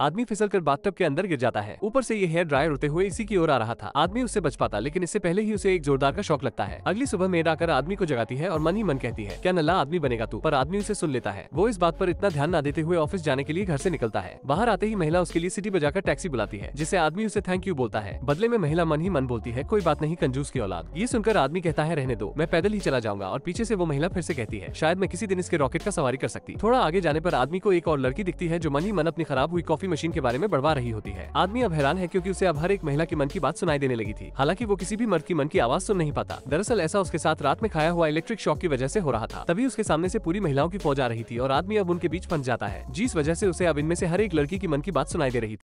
आदमी फिसल कर बाथटब के अंदर गिर जाता है ऊपर से ये हेयर ड्रायर होते हुए इसी की ओर आ रहा था आदमी उससे बच पाता लेकिन इससे पहले ही उसे एक जोरदार का शौक लगता है अगली सुबह मेड आकर आदमी को जगाती है और मन ही मन कहती है क्या नल्ला आदमी बनेगा तू पर आदमी उसे सुन लेता है वो इस बात पर इतना ध्यान न देते हुए ऑफिस जाने के लिए घर से निकलता है बाहर आते ही महिला उसके लिए सिटी बजाकर टैक्सी बुलाती है जिसे आदमी उसे थैंक यू बोलता है बदले में महिला मन ही मन बोलती है कोई बात नहीं कंजूस की औलाद ये सुनकर आदमी कहता है रहने दो मैं पैदल ही चला जाऊंगा और पीछे ऐसी वो महिला फिर से कहती है शायद मैं किसी दिन इसके रॉकेट का सवारी कर सकती थोड़ा आगे जाने आरोप आदमी को एक और लड़की दिखती है जो मन ही मन अपनी खराब हुई कॉफी कॉफी मशीन के बारे में बढ़वा रही होती है आदमी अब हैरान है क्योंकि उसे अब हर एक महिला की मन की बात सुनाई देने लगी थी हालांकि वो किसी भी मर्द की मन की आवाज सुन नहीं पाता दरअसल ऐसा उसके साथ रात में खाया हुआ इलेक्ट्रिक शॉक की वजह से हो रहा था तभी उसके सामने से पूरी महिलाओं की फौज आ रही थी और आदमी अब उनके बीच फंस जाता है जिस वजह से उसे अब इनमें से हर एक लड़की की मन की बात सुनाई दे रही थी